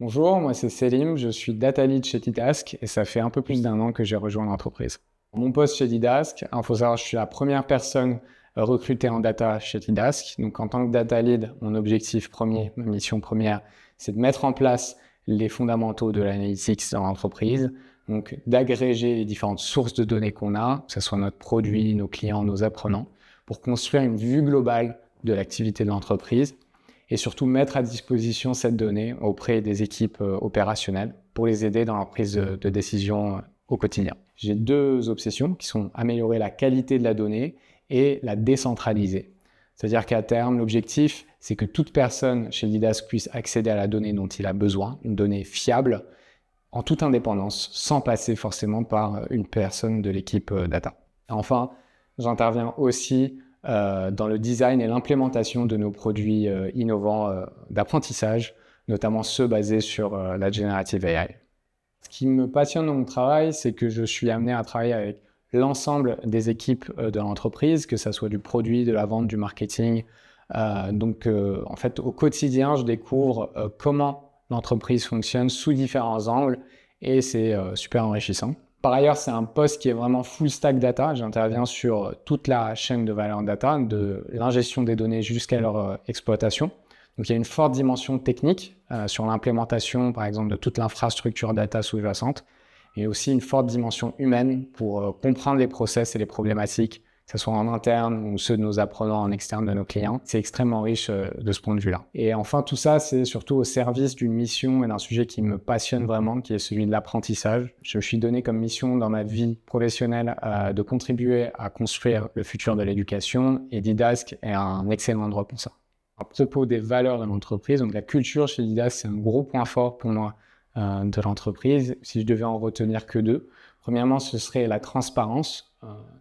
Bonjour, moi c'est Selim, je suis data lead chez Didask et ça fait un peu plus d'un an que j'ai rejoint l'entreprise. Mon poste chez Didask, il faut savoir que je suis la première personne recrutée en data chez Didask. Donc en tant que data lead, mon objectif premier, ma mission première, c'est de mettre en place les fondamentaux de l'analytics dans l'entreprise, donc d'agréger les différentes sources de données qu'on a, que ce soit notre produit, nos clients, nos apprenants, pour construire une vue globale de l'activité de l'entreprise et surtout mettre à disposition cette donnée auprès des équipes euh, opérationnelles pour les aider dans leur prise de, décision euh, au quotidien. J'ai deux obsessions qui sont améliorer la qualité de la donnée et la décentraliser. C'est-à-dire qu'à terme, l'objectif, c'est que toute personne chez Lidas puisse accéder à la donnée dont il a besoin, une donnée fiable, en toute indépendance, sans passer forcément par euh, une personne de l'équipe data. Enfin, j'interviens aussi euh, dans le design et l'implémentation de nos produits euh, innovants euh, d'apprentissage, notamment ceux basés sur la générative AI. Ce qui me passionne dans mon travail, c'est que je suis amené à travailler avec l'ensemble des équipes de l'entreprise, que ce soit du produit, de la vente, du marketing. donc, en fait, au quotidien, je découvre comment l'entreprise fonctionne sous différents angles et c'est super enrichissant. Par ailleurs, c'est un poste qui est vraiment full stack data. J'interviens sur euh, toute la chaîne de valeur data, de l'ingestion des données jusqu'à leur euh, exploitation. Donc il y a une forte dimension technique euh, sur l'implémentation, par exemple, de toute l'infrastructure data sous-jacente, et aussi une forte dimension humaine pour comprendre les process et les problématiques que ce soit en interne ou ceux de nos apprenants en externe de nos clients. C'est extrêmement riche euh, de ce point de vue-là. Et enfin, tout ça, c'est surtout au service d'une mission et d'un sujet qui me passionne vraiment, qui est celui de l'apprentissage. Je me suis donné comme mission dans ma vie professionnelle euh, de contribuer à construire le futur de l'éducation et Didask est un excellent endroit pour ça. À propos des valeurs de l'entreprise, donc la culture chez Didask, c'est un gros point fort pour moi euh, de l'entreprise. Si je devais en retenir que deux, premièrement, ce serait la transparence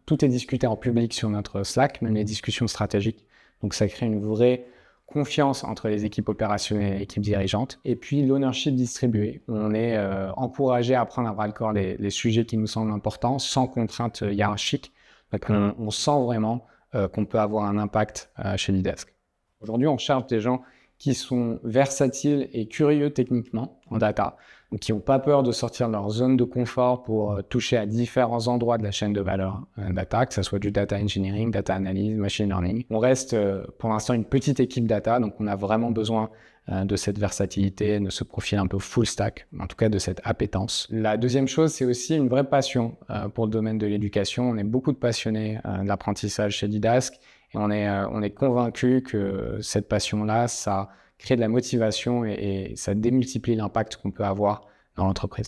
tout est discuté en public sur notre Slack, même les mhm. discussions stratégiques. Donc ça crée une vraie confiance entre les équipes opérationnelles et les équipes dirigeantes. Et puis l'ownership distribué. On est euh, encouragé à prendre à bras le corps les, sujets qui nous semblent importants sans contrainte euh, hiérarchique. Mhm. on, sent vraiment euh, qu'on peut avoir un impact chez Lidesk. Aujourd'hui, on cherche des gens qui sont versatiles et curieux techniquement, en data, qui n'ont pas peur de sortir de leur zone de confort pour euh, toucher à différents endroits de la chaîne de valeur euh, data, que ce soit du data engineering, data analysis, machine learning. On reste euh, pour l'instant une petite équipe data, donc on a vraiment besoin de cette versatilité, de ce profil un peu full stack, en tout cas de cette appétence. La deuxième chose, c'est aussi une vraie passion pour le domaine de l'éducation. On est beaucoup de passionnés de l'apprentissage chez Didask et on est, on est convaincu que cette passion-là, ça créer de la motivation et, et ça démultiplie l'impact qu'on peut avoir dans l'entreprise.